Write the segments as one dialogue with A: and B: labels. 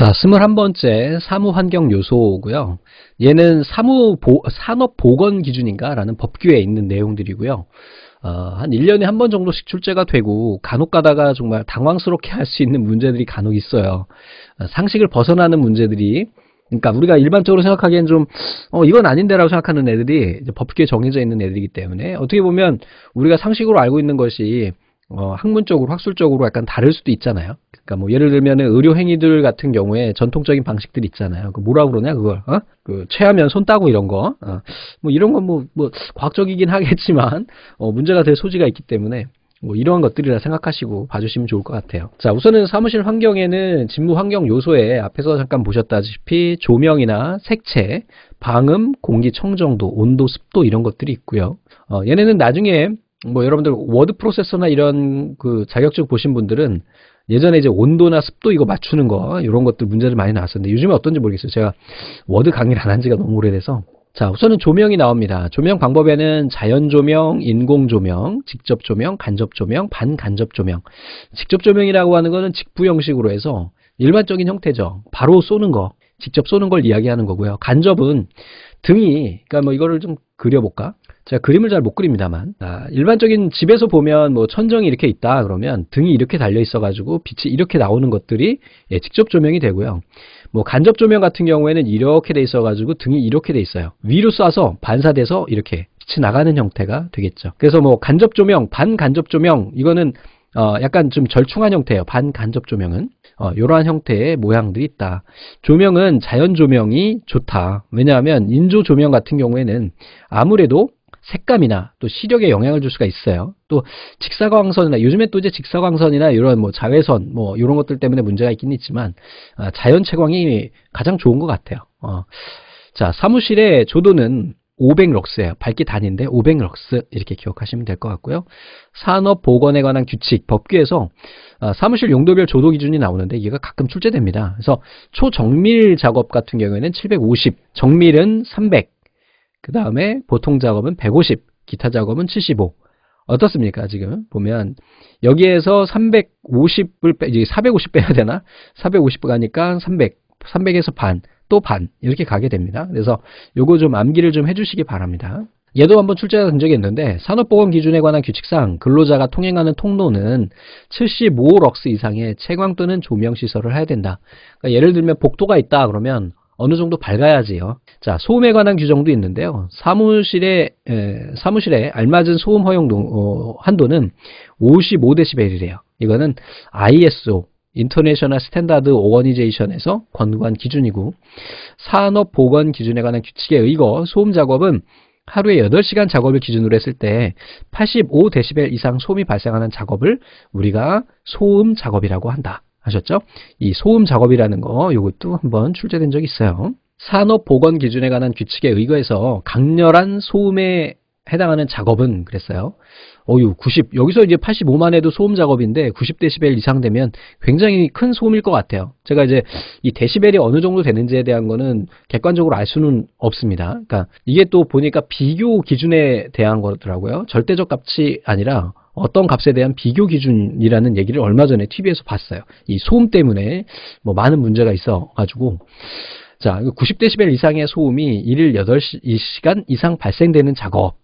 A: 자, 21번째 사무 환경 요소고요. 얘는 사무 보, 산업 보건 기준인가라는 법규에 있는 내용들이고요. 어, 한 1년에 한 번 정도씩 출제가 되고 간혹 가다가 정말 당황스럽게 할 수 있는 문제들이 간혹 있어요. 어, 상식을 벗어나는 문제들이 그러니까 우리가 일반적으로 생각하기엔 좀 어, 이건 아닌데라고 생각하는 애들이 법규에 정해져 있는 애들이기 때문에 어떻게 보면 우리가 상식으로 알고 있는 것이 어, 학문적으로 학술적으로 약간 다를 수도 있잖아요. 그러니까 뭐 예를 들면은 의료 행위들 같은 경우에 전통적인 방식들 있잖아요. 그 뭐라 그러냐 그걸 어? 그 체하면 손 따고 이런 거. 어. 뭐 이런 건뭐뭐 뭐 과학적이긴 하겠지만 어, 문제가 될 소지가 있기 때문에 뭐 이러한 것들이라 생각하시고 봐주시면 좋을 것 같아요. 자, 우선은 사무실 환경에는 직무 환경 요소에 앞에서 잠깐 보셨다시피 조명이나 색채, 방음, 공기 청정도, 온도, 습도 이런 것들이 있고요. 어, 얘네는 나중에 뭐 여러분들 워드 프로세서나 이런 그 자격증 보신 분들은 예전에 이제 온도나 습도 이거 맞추는 거 이런 것들 문제를 많이 나왔었는데 요즘에 어떤지 모르겠어요. 제가 워드 강의를 안 한 지가 너무 오래돼서 자 우선은 조명이 나옵니다. 조명 방법에는 자연 조명, 인공 조명, 직접 조명, 간접 조명, 반간접 조명. 직접 조명이라고 하는 거는 직부 형식으로 해서 일반적인 형태죠. 바로 쏘는 거, 직접 쏘는 걸 이야기하는 거고요. 간접은 등이 그러니까 뭐 이거를 좀 그려볼까? 제가 그림을 잘 못 그립니다만 아, 일반적인 집에서 보면 뭐 천정이 이렇게 있다 그러면 등이 이렇게 달려 있어 가지고 빛이 이렇게 나오는 것들이 예, 직접 조명이 되고요 뭐 간접 조명 같은 경우에는 이렇게 돼 있어 가지고 등이 이렇게 돼 있어요 위로 쏴서 반사돼서 이렇게 빛이 나가는 형태가 되겠죠 그래서 뭐 간접 조명 반간접 조명 이거는 어, 약간 좀 절충한 형태예요 반간접 조명은 어, 이러한 형태의 모양들이 있다. 조명은 자연 조명이 좋다. 왜냐하면 인조 조명 같은 경우에는 아무래도 색감이나 또 시력에 영향을 줄 수가 있어요. 또 직사광선이나 요즘에 또 이제 직사광선이나 이런 뭐 자외선 뭐 이런 것들 때문에 문제가 있긴 있지만 아, 자연 채광이 가장 좋은 것 같아요. 어. 자 사무실의 조도는 500럭스예요. 밝기 단인데 위 500럭스 이렇게 기억하시면 될 것 같고요. 산업 보건에 관한 규칙 법규에서 아, 사무실 용도별 조도 기준이 나오는데 이가 가끔 출제됩니다. 그래서 초정밀 작업 같은 경우에는 750, 정밀은 300, 그 다음에 보통 작업은 150, 기타 작업은 75. 어떻습니까? 지금 보면 여기에서 350을 빼, 이제 450 빼야 되나? 450 가니까 300, 300에서 반, 또 반 이렇게 가게 됩니다. 그래서 요거 좀 암기를 좀 해주시기 바랍니다. 얘도 한번 출제된 가 적이 있는데 산업보건 기준에 관한 규칙상 근로자가 통행하는 통로는 75럭스 이상의 채광 또는 조명시설을 해야 된다. 그러니까 예를 들면 복도가 있다 그러면 어느 정도 밝아야지요. 자, 소음에 관한 규정도 있는데요. 사무실에 에, 사무실에 알맞은 소음 허용 어, 한도는 55dB이래요. 이거는 ISO 인터내셔널 스탠다드 오거니제이션에서 권고한 기준이고 산업 보건 기준에 관한 규칙에 의거 소음 작업은 하루에 8시간 작업을 기준으로 했을 때 85데시벨 이상 소음이 발생하는 작업을 우리가 소음 작업이라고 한다. 아셨죠? 이 소음 작업이라는 거 이것도 한번 출제된 적이 있어요. 산업보건 기준에 관한 규칙에 의거해서 강렬한 소음에 해당하는 작업은 그랬어요. 어유 90 여기서 이제 85만 해도 소음 작업인데 90데시벨 이상 되면 굉장히 큰 소음일 것 같아요. 제가 이제 이 데시벨이 어느 정도 되는지에 대한 거는 객관적으로 알 수는 없습니다. 그러니까 이게 또 보니까 비교 기준에 대한 거더라고요. 절대적 값이 아니라 어떤 값에 대한 비교 기준이라는 얘기를 얼마 전에 TV에서 봤어요. 이 소음 때문에 뭐 많은 문제가 있어가지고 자9 0 d b 이상의 소음이 1일 8시간 이상 발생되는 작업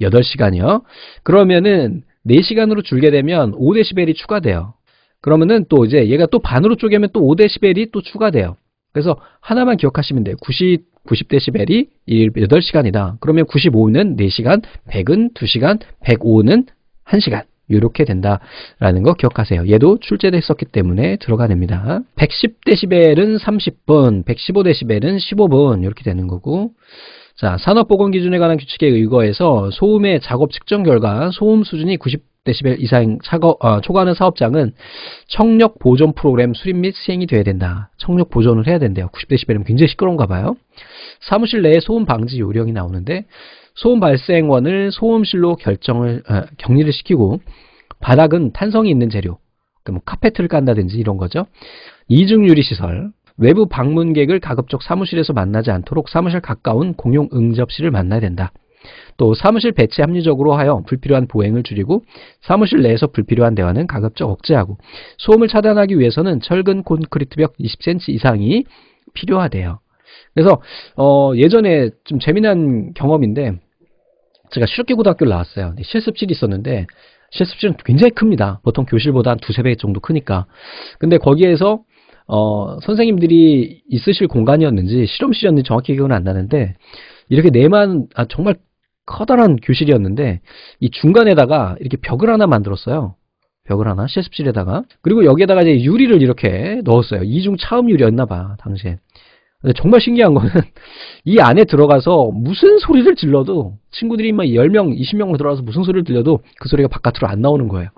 A: 8시간이요. 그러면은 4시간으로 줄게 되면 5 d b 이 추가돼요. 그러면은 또 이제 얘가 또 반으로 쪼개면 또5 d b 이또 추가돼요. 그래서 하나만 기억하시면 돼요. 90, 9 0데시이 8시간이다. 그러면 95는 4시간, 100은 2시간, 105는 1시간 이렇게 된다라는 거 기억하세요. 얘도 출제됐었기 때문에 들어가 됩니다. 1 1 0데시은 30분, 1 1 5데시은 15분 이렇게 되는 거고 자 산업보건기준에 관한 규칙에 의거해서 소음의 작업 측정 결과 소음 수준이 9 0데시 이상 차거, 어, 초과하는 사업장은 청력 보존 프로그램 수립 및 시행이 돼야 된다. 청력 보존을 해야 된대요. 9 0데시벨면 굉장히 시끄러운가 봐요. 사무실 내에 소음 방지 요령이 나오는데 소음 발생원을 소음실로 결정을 아, 격리를 시키고 바닥은 탄성이 있는 재료, 그럼 그러니까 뭐 카페트를 깐다든지 이런 거죠. 이중 유리 시설, 외부 방문객을 가급적 사무실에서 만나지 않도록 사무실 가까운 공용 응접실을 만나야 된다. 또 사무실 배치 합리적으로 하여 불필요한 보행을 줄이고 사무실 내에서 불필요한 대화는 가급적 억제하고 소음을 차단하기 위해서는 철근 콘크리트 벽 20cm 이상이 필요하대요. 그래서 어 예전에 좀 재미난 경험인데 제가 실업계고등학교를 나왔어요. 실습실이 있었는데 실습실은 굉장히 큽니다. 보통 교실보다 한 두세 배 정도 크니까. 근데 거기에서 어, 선생님들이 있으실 공간이었는지 실험실이었는지 정확히 기억은 안 나는데 이렇게 네만 아, 정말 커다란 교실이었는데 이 중간에다가 이렇게 벽을 하나 만들었어요. 벽을 하나 실습실에다가 그리고 여기에다가 이제 유리를 이렇게 넣었어요. 이중 차음유리였나 봐 당시에. 정말 신기한 거는 이 안에 들어가서 무슨 소리를 질러도 친구들이 막 10명, 20명으로 들어가서 무슨 소리를 들려도 그 소리가 바깥으로 안 나오는 거예요.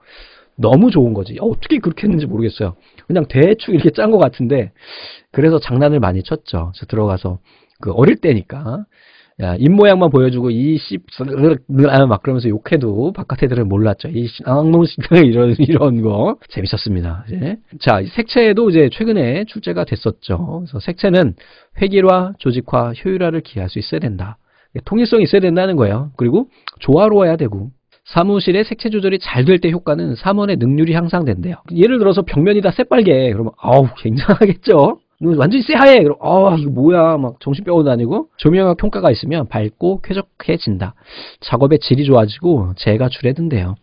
A: 너무 좋은 거지. 어, 어떻게 그렇게 했는지 모르겠어요. 그냥 대충 이렇게 짠 것 같은데 그래서 장난을 많이 쳤죠. 들어가서 그 어릴 때니까 야, 입모양만 보여주고 이 씨, 아, 막 그러면서 욕해도 바깥 애들은 몰랐죠. 이 악몽 씨, 이런, 이런 거. 재밌었습니다. 이제. 자, 색채도 이제 최근에 출제가 됐었죠. 그래서 색채는 획일화, 조직화, 효율화를 기할 수 있어야 된다. 통일성이 있어야 된다는 거예요. 그리고 조화로워야 되고. 사무실의 색채 조절이 잘 될 때 효과는 사원의 능률이 향상된대요. 예를 들어서 벽면이 다 새빨개. 그러면 아우 굉장하겠죠. 이 완전히 쎄하해. 그럼 아 이거 뭐야 막 정신병원 아니고 조명학 평가가 있으면 밝고 쾌적해진다. 작업의 질이 좋아지고 재가 줄어든대요.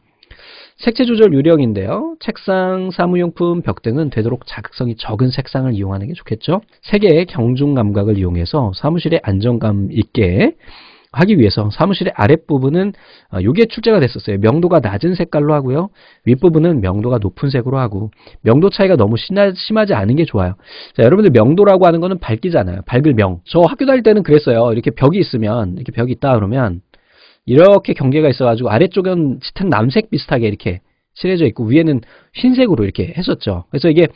A: 색채 조절 유령인데요. 책상, 사무용품, 벽 등은 되도록 자극성이 적은 색상을 이용하는 게 좋겠죠. 색의 경중 감각을 이용해서 사무실의 안정감 있게 하기 위해서 사무실의 아랫부분은 어, 요게 출제가 됐었어요. 명도가 낮은 색깔로 하고요. 윗부분은 명도가 높은 색으로 하고 명도 차이가 너무 심하, 심하지 않은 게 좋아요. 자, 여러분들 명도라고 하는 거는 밝기잖아요. 밝을 명. 저 학교 다닐 때는 그랬어요. 이렇게 벽이 있으면 이렇게 벽이 있다 그러면 이렇게 경계가 있어가지고 아래쪽은 짙은 남색 비슷하게 이렇게 칠해져 있고 위에는 흰색으로 이렇게 했었죠. 그래서 이게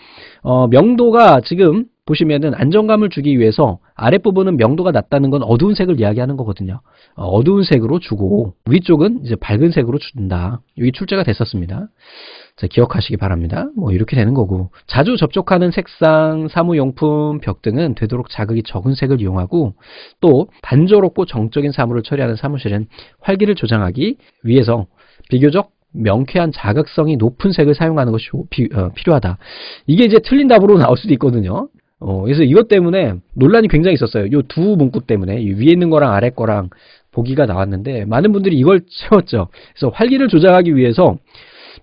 A: 어, 명도가 지금 보시면은 안정감을 주기 위해서 아랫부분은 명도가 낮다는 건 어두운 색을 이야기하는 거거든요. 어, 어두운 색으로 주고 위쪽은 이제 밝은 색으로 준다. 여기 출제가 됐었습니다. 자, 기억하시기 바랍니다. 뭐 이렇게 되는 거고 자주 접촉하는 색상, 사무용품, 벽 등은 되도록 자극이 적은 색을 이용하고 또 단조롭고 정적인 사물을 처리하는 사무실은 활기를 조장하기 위해서 비교적 명쾌한 자극성이 높은 색을 사용하는 것이 어, 필요하다. 이게 이제 틀린 답으로 나올 수도 있거든요. 어, 그래서 이것 때문에 논란이 굉장히 있었어요. 이 두 문구 때문에 위에 있는 거랑 아래 거랑 보기가 나왔는데 많은 분들이 이걸 채웠죠. 그래서 활기를 조작하기 위해서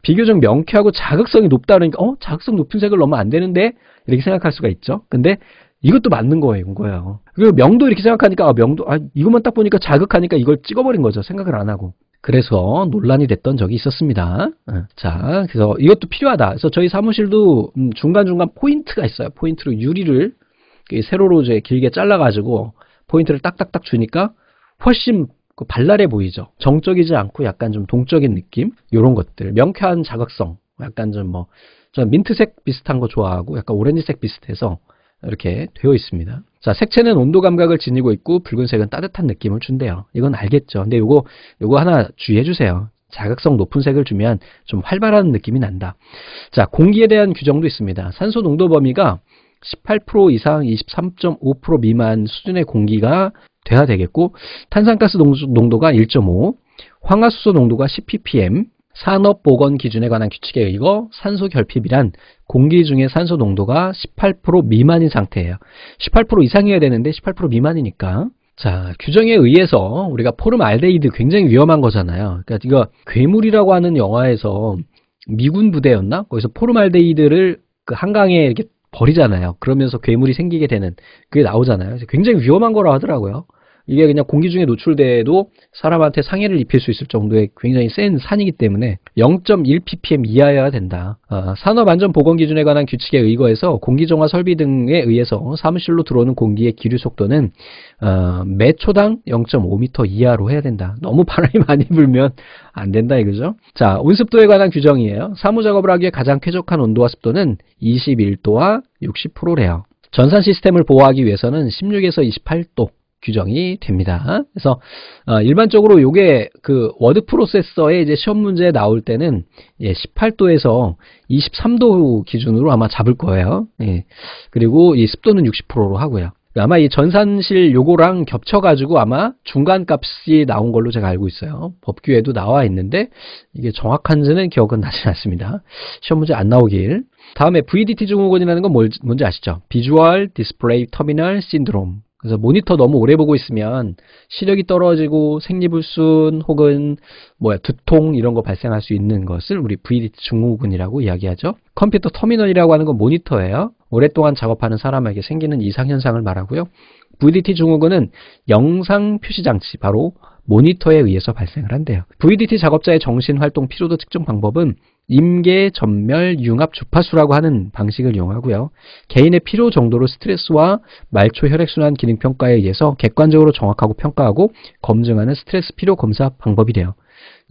A: 비교적 명쾌하고 자극성이 높다 그러니까 어 자극성 높은 색을 넣으면 안 되는데 이렇게 생각할 수가 있죠. 근데 이것도 맞는 거예요, 거예요. 그리고 명도 이렇게 생각하니까 아, 명도 아, 이것만 딱 보니까 자극하니까 이걸 찍어버린 거죠. 생각을 안 하고. 그래서 논란이 됐던 적이 있었습니다. 예, 자, 그래서 이것도 필요하다. 그래서 저희 사무실도 음, 중간중간 포인트가 있어요. 포인트로 유리를 세로로 이제 길게 잘라가지고 포인트를 딱딱딱 주니까 훨씬 그 발랄해 보이죠. 정적이지 않고 약간 좀 동적인 느낌? 이런 것들. 명쾌한 자극성. 약간 좀 뭐, 저 민트색 비슷한 거 좋아하고 약간 오렌지색 비슷해서 이렇게 되어 있습니다. 자, 색채는 온도 감각을 지니고 있고 붉은색은 따뜻한 느낌을 준대요. 이건 알겠죠. 근데 요거 요거 하나 주의해 주세요. 자극성 높은 색을 주면 좀 활발한 느낌이 난다. 자, 공기에 대한 규정도 있습니다. 산소 농도 범위가 18% 이상 23.5% 미만 수준의 공기가 돼야 되겠고 탄산가스 농도가 1.5, 황화수소 농도가 10ppm, 산업보건 기준에 관한 규칙에 의거 산소 결핍이란 공기 중에 산소 농도가 18% 미만인 상태예요. 18% 이상이어야 되는데 18% 미만이니까. 자, 규정에 의해서 우리가 포름알데히드 굉장히 위험한 거잖아요. 그러니까 이거 괴물이라고 하는 영화에서 미군 부대였나? 거기서 포름알데히드를 그 한강에 이렇게 버리잖아요. 그러면서 괴물이 생기게 되는 그게 나오잖아요. 굉장히 위험한 거라 하더라고요. 이게 그냥 공기 중에 노출돼도 사람한테 상해를 입힐 수 있을 정도의 굉장히 센 산이기 때문에 0.1ppm 이하여야 된다. 아, 산업안전보건기준에 관한 규칙에 의거해서 공기정화 설비 등에 의해서 사무실로 들어오는 공기의 기류 속도는 어, 매 초당 0.5m 이하로 해야 된다. 너무 바람이 많이 불면 안 된다 이거죠. 자, 온습도에 관한 규정이에요. 사무작업을 하기에 가장 쾌적한 온도와 습도는 21도와 60%래요. 전산 시스템을 보호하기 위해서는 16에서 28도, 규정이 됩니다. 그래서 어, 일반적으로 이게 그 워드 프로세서의 이제 시험 문제 나올 때는 18도에서 예, 23도 기준으로 아마 잡을 거예요. 예. 그리고 이 습도는 60%로 하고요. 아마 이 전산실 요거랑 겹쳐가지고 아마 중간값이 나온 걸로 제가 알고 있어요. 법규에도 나와 있는데 이게 정확한지는 기억은 나지 않습니다. 시험 문제 안 나오길. 다음에 VDT 증후군이라는 건 뭔지 아시죠? 비주얼 디스플레이 터미널 신드롬. 그래서 모니터 너무 오래 보고 있으면 시력이 떨어지고 생리불순 혹은 뭐야 두통 이런 거 발생할 수 있는 것을 우리 VDT 증후군이라고 이야기하죠. 컴퓨터 터미널이라고 하는 건 모니터예요. 오랫동안 작업하는 사람에게 생기는 이상현상을 말하고요. VDT 증후군은 영상 표시장치, 바로 모니터에 의해서 발생을 한대요. VDT 작업자의 정신활동 피로도 측정 방법은 임계, 전멸, 융합, 주파수라고 하는 방식을 이용하고요. 개인의 필요 정도로 스트레스와 말초 혈액순환 기능 평가에 의해서 객관적으로 정확하고 평가하고 검증하는 스트레스 피로 검사 방법이래요.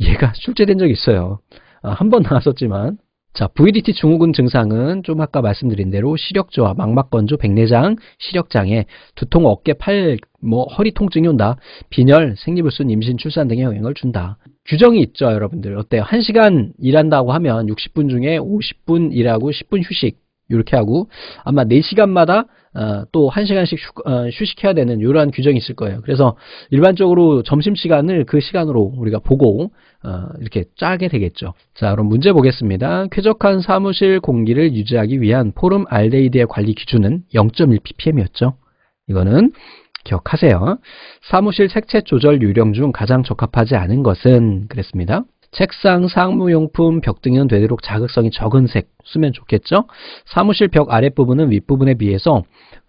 A: 얘가 출제된 적 있어요. 아, 한 번 나왔었지만 자, VDT 증후군 증상은 좀 아까 말씀드린 대로 시력저하, 망막건조, 백내장, 시력장애, 두통, 어깨, 팔, 뭐 허리 통증이 온다, 빈혈, 생리불순, 임신, 출산 등의 영향을 준다. 규정이 있죠, 여러분들. 어때요? 1시간 일한다고 하면 60분 중에 50분 일하고 10분 휴식 이렇게 하고 아마 4시간마다 어, 또 1시간씩 휴, 어, 식해야 되는 이러한 규정이 있을 거예요. 그래서 일반적으로 점심시간을 그 시간으로 우리가 보고 어, 이렇게 짜게 되겠죠. 자 그럼 문제 보겠습니다. 쾌적한 사무실 공기를 유지하기 위한 포름 알데이드의 관리 기준은 0.1ppm이었죠. 이거는 기억하세요. 사무실 색채 조절 유령 중 가장 적합하지 않은 것은 그랬습니다. 책상, 상무용품벽 등에는 되도록 자극성이 적은 색 쓰면 좋겠죠? 사무실 벽 아랫부분은 윗부분에 비해서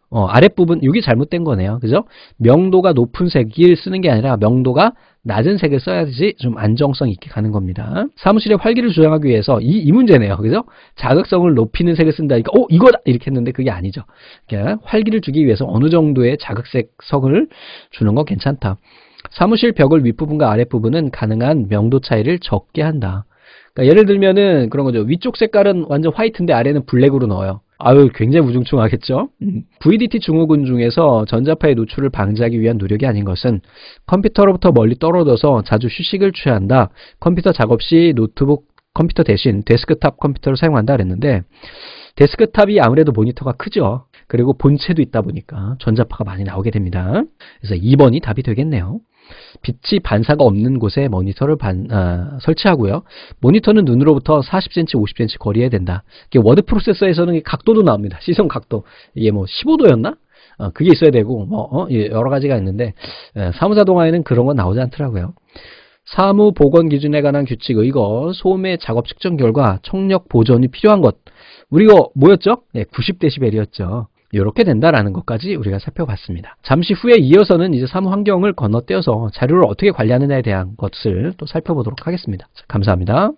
A: 어, 아랫부분, 이게 잘못된 거네요. 그죠? 명도가 높은 색을 쓰는 게 아니라 명도가 낮은 색을 써야지 좀 안정성 있게 가는 겁니다. 사무실의 활기를 조장하기 위해서 이, 이 문제네요. 그죠? 자극성을 높이는 색을 쓴다니까 어 이거다 이렇게 했는데 그게 아니죠. 그냥 그러니까 활기를 주기 위해서 어느 정도의 자극색 석을 주는 건 괜찮다. 사무실 벽을 윗부분과 아랫부분은 가능한 명도 차이를 적게 한다. 그러니까 예를 들면은 그런 거죠. 위쪽 색깔은 완전 화이트인데 아래는 블랙으로 넣어요. 아유, 굉장히 우중충하겠죠 음. VDT 증후군 중에서 전자파의 노출을 방지하기 위한 노력이 아닌 것은 컴퓨터로부터 멀리 떨어져서 자주 휴식을 취한다. 컴퓨터 작업 시 노트북 컴퓨터 대신 데스크탑 컴퓨터를 사용한다 그랬는데 데스크탑이 아무래도 모니터가 크죠. 그리고 본체도 있다 보니까 전자파가 많이 나오게 됩니다. 그래서 2번이 답이 되겠네요. 빛이 반사가 없는 곳에 모니터를 반, 아, 설치하고요. 모니터는 눈으로부터 40cm, 50cm 거리에 된다. 이게 워드 프로세서에서는 각도도 나옵니다. 시선 각도. 이게 뭐 15도였나? 어, 그게 있어야 되고 뭐 어, 여러 가지가 있는데 에, 예, 사무자 동화에는 그런 건 나오지 않더라고요. 사무 보건 기준에 관한 규칙 의거 소음의 작업 측정 결과 청력 보존이 필요한 것 우리 이거 뭐였죠? 네, 9 0 d b 이었죠 이렇게 된다라는 것까지 우리가 살펴봤습니다. 잠시 후에 이어서는 이제 사무 환경을 건너뛰어서 자료를 어떻게 관리하느냐에 대한 것을 또 살펴보도록 하겠습니다. 감사합니다.